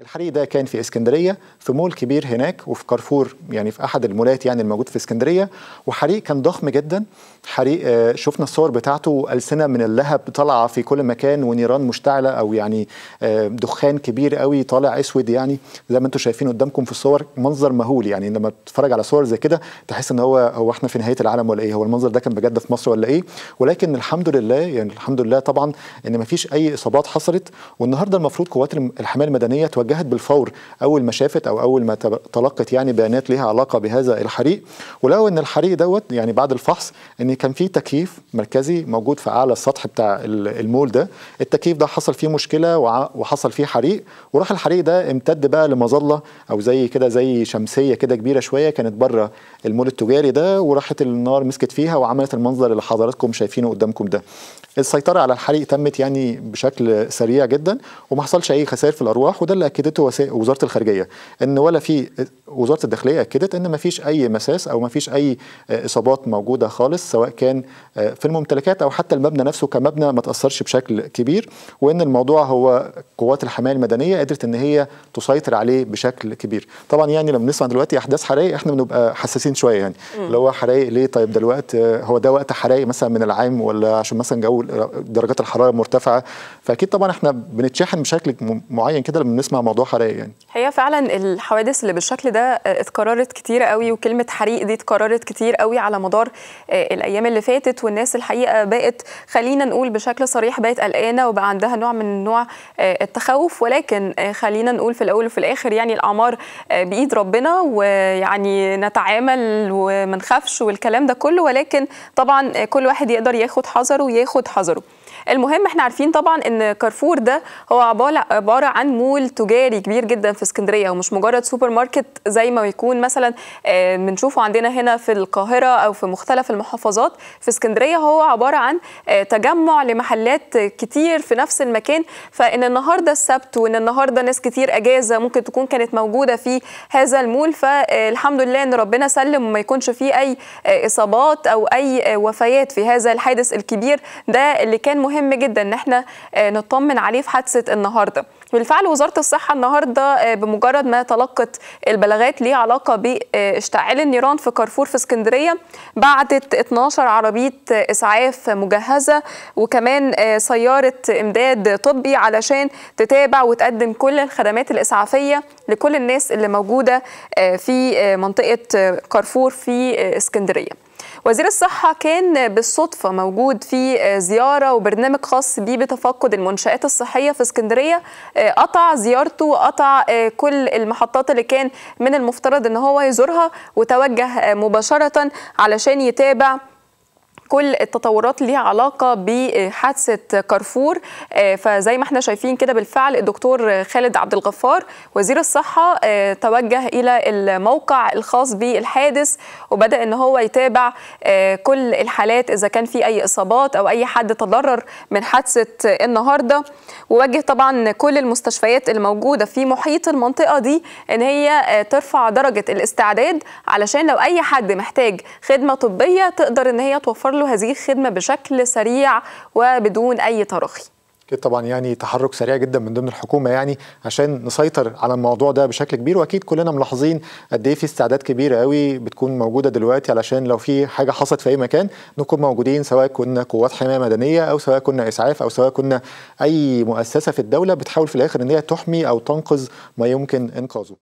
الحريق ده كان في اسكندريه في مول كبير هناك وفي كارفور يعني في احد المولات يعني الموجود في اسكندريه وحريق كان ضخم جدا حريق آه، شفنا الصور بتاعته ألسنة من اللهب طالعه في كل مكان ونيران مشتعله او يعني آه، دخان كبير قوي طالع اسود يعني زي ما انتم شايفين قدامكم في الصور منظر مهول يعني لما تتفرج على صور زي كده تحس ان هو هو احنا في نهايه العالم ولا ايه هو المنظر ده كان بجد في مصر ولا ايه ولكن الحمد لله يعني الحمد لله طبعا ان ما فيش اي اصابات حصلت والنهارده المفروض قوات الحمايه المدنيه توجه توجهت بالفور اول ما شافت او اول ما تلقت يعني بيانات ليها علاقه بهذا الحريق ولقوا ان الحريق دوت يعني بعد الفحص ان كان في تكييف مركزي موجود في اعلى السطح بتاع المول ده التكييف ده حصل فيه مشكله وحصل فيه حريق وراح الحريق ده امتد بقى لمظله او زي كده زي شمسيه كده كبيره شويه كانت بره المول التجاري ده وراحت النار مسكت فيها وعملت المنظر اللي حضراتكم شايفينه قدامكم ده السيطره على الحريق تمت يعني بشكل سريع جدا وما حصلش اي خسائر في الارواح وده اللي اكدته وزاره الخارجيه ان ولا في وزاره الداخليه اكدت ان ما فيش اي مساس او ما فيش اي آه، اصابات موجوده خالص سواء كان آه، في الممتلكات او حتى المبنى نفسه كمبنى ما تاثرش بشكل كبير وان الموضوع هو قوات الحمايه المدنيه قدرت ان هي تسيطر عليه بشكل كبير طبعا يعني لما نسمع دلوقتي احداث حرايق احنا بنبقى حساسين شويه يعني اللي هو حرايق ليه طيب دلوقتي آه، هو ده وقت حرايق مثلا من العام ولا عشان مثلا جو درجات الحراره مرتفعه فاكيد طبعا احنا بنتشحن بشكل معين كده لما بنسمع موضوع حرايق يعني هي فعلا الحوادث اللي بالشكل ده ده اتكررت كتير قوي وكلمه حريق دي اتكررت كتير قوي على مدار آه، الايام اللي فاتت والناس الحقيقه بقت خلينا نقول بشكل صريح بقت قلقانه وبقى عندها نوع من نوع آه، التخوف ولكن آه، خلينا نقول في الاول وفي الاخر يعني الاعمار بايد ربنا ويعني نتعامل وما نخافش والكلام ده كله ولكن طبعا كل واحد يقدر ياخد حذره وياخد حذره المهم احنا عارفين طبعا ان كارفور ده هو عباره عن مول تجاري كبير جدا في اسكندريه ومش مجرد سوبر ماركت زي ما يكون مثلا آه، بنشوفه عندنا هنا في القاهره او في مختلف المحافظات في اسكندريه هو عباره عن آه، تجمع لمحلات كتير في نفس المكان فان النهارده السبت وان النهارده ناس كتير اجازه ممكن تكون كانت موجوده في هذا المول فالحمد لله ان ربنا سلم وما يكونش فيه اي آه، اصابات او اي وفيات في هذا الحادث الكبير ده اللي كان مهم مهم جدا ان احنا آه، نطمن عليه في حادثه النهارده بالفعل وزاره الصحه النهارده آه، بمجرد ما تلقت البلاغات ليه علاقه باشتعال آه، النيران في كارفور في اسكندريه بعتت 12 عربيه اسعاف مجهزه وكمان سياره امداد طبي علشان تتابع وتقدم كل الخدمات الاسعافيه لكل الناس اللي موجوده في منطقه كارفور في اسكندريه وزير الصحة كان بالصدفة موجود في زيارة وبرنامج خاص بيه بتفقد المنشآت الصحية في اسكندرية آه، قطع زيارته وقطع آه، كل المحطات اللي كان من المفترض ان هو يزورها وتوجه آه، مباشرة علشان يتابع كل التطورات اللي ليها علاقه بحادثه كارفور آه، فزي ما احنا شايفين كده بالفعل الدكتور خالد عبد الغفار وزير الصحه آه، توجه الى الموقع الخاص بالحادث وبدا ان هو يتابع آه، كل الحالات اذا كان في اي اصابات او اي حد تضرر من حادثه النهارده ووجه طبعا كل المستشفيات الموجوده في محيط المنطقه دي ان هي ترفع درجه الاستعداد علشان لو اي حد محتاج خدمه طبيه تقدر ان هي توفر له له هذه الخدمة بشكل سريع وبدون أي تراخي اكيد طبعا يعني تحرك سريع جدا من ضمن الحكومه يعني عشان نسيطر على الموضوع ده بشكل كبير واكيد كلنا ملاحظين قد ايه في استعداد كبيره قوي بتكون موجوده دلوقتي علشان لو في حاجه حصلت في اي مكان نكون موجودين سواء كنا قوات حمايه مدنيه او سواء كنا اسعاف او سواء كنا اي مؤسسه في الدوله بتحاول في الاخر ان هي تحمي او تنقذ ما يمكن انقاذه